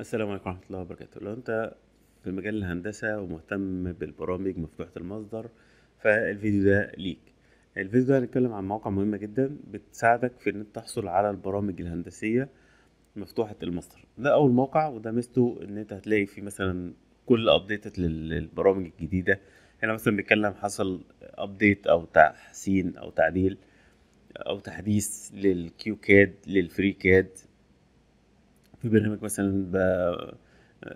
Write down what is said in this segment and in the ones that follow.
السلام عليكم ورحمة الله وبركاته لو أنت في مجال الهندسة ومهتم بالبرامج مفتوحة المصدر فالفيديو ده ليك الفيديو ده هنتكلم عن مواقع مهمة جدا بتساعدك في إن أنت تحصل على البرامج الهندسية مفتوحة المصدر ده أول موقع وده ميزته إن أنت هتلاقي فيه مثلا كل ابديت للبرامج الجديدة هنا مثلا بيتكلم حصل أبديت أو تحسين أو تعديل أو تحديث للكيو كاد للفري كاد في برنامج مثلا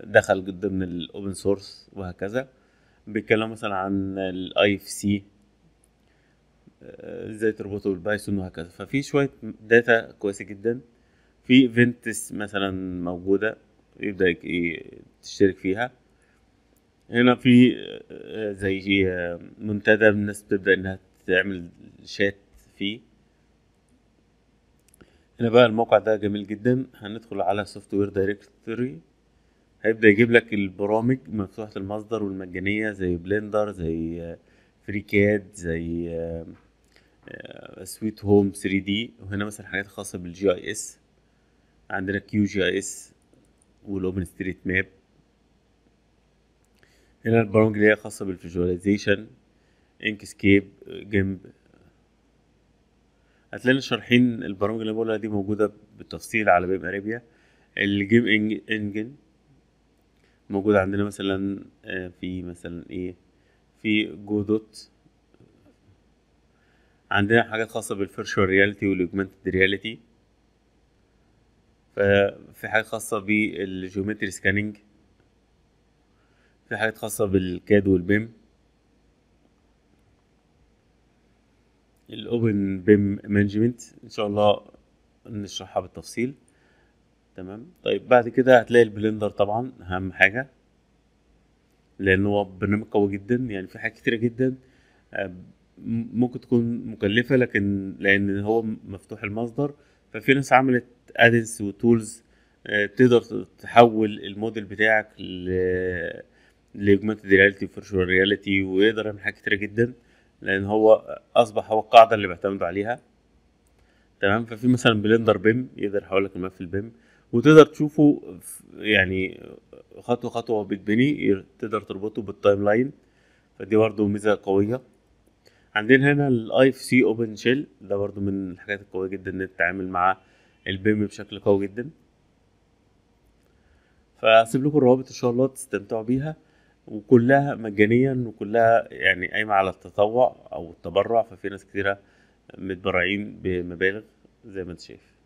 دخل ضمن الاوبن سورس وهكذا بيتكلم مثلا عن الاي اف آه، سي ازاي تربطه بالبايثون وهكذا ففي شويه داتا كويسه جدا في ايفنتس مثلا موجوده يبدا تشترك فيها هنا في آه، آه، زي منتدى الناس بتبدا انها تعمل شات فيه هنا بقى الموقع ده جميل جدا هندخل على سوفت وير دايركتوري هيبدا يجيب لك البرامج مفتوحه المصدر والمجانيه زي بلندر زي فريكاد آه، زي سويت هوم 3 دي وهنا مثلا حاجات خاصه بالجي اي اس عندنا كيو جي اي اس والاوبن ستريت ماب هنا البرامج اللي هي خاصه بالفيجواليزيشن انكسكيب جيمب هتلاقينا شارحين البرامج اللي بقولها دي موجوده بالتفصيل على بيم اريبيا الجيم انجن موجود عندنا مثلا آه، في مثلا ايه في جودوت عندنا حاجات خاصه بالفيرشوال رياليتي والاوجمانتد رياليتي في حاجات خاصه بالجيومتري سكاننج في حاجات خاصه بالكاد والبيم الاوبن بيم مانجمنت ان شاء الله نشرحها بالتفصيل تمام طيب بعد كده هتلاقي البلندر طبعا اهم حاجه لان هو برنامج قوي جدا يعني في حاجات كتيره جدا آه، ممكن تكون مكلفه لكن لان هو مفتوح المصدر ففي ناس عملت ادنس وتولز آه، تقدر تحول الموديل بتاعك ل لاجمنتد رياليتي وفيرشوال رياليتي ويقدر يعمل حاجات كتيره جدا لان هو اصبح هو القاعده اللي بيعتمدوا عليها تمام ففي مثلا بلندر بيم يقدر يحول لك الملف البيم وتقدر تشوفه يعني خطوه خطوه بتبني بيتبني تقدر تربطه بالتايم لاين فدي برضه ميزه قويه عندنا هنا الاي اف سي اوبن شيل ده برضه من الحاجات القويه جدا ان تتعامل مع البيم بشكل قوي جدا فهسيب لكم الروابط ان شاء الله تستمتعوا بيها وكلها مجانيا وكلها يعني قايمه على التطوع او التبرع ففي ناس كتيره متبرعين بمبالغ زي ما انت شايف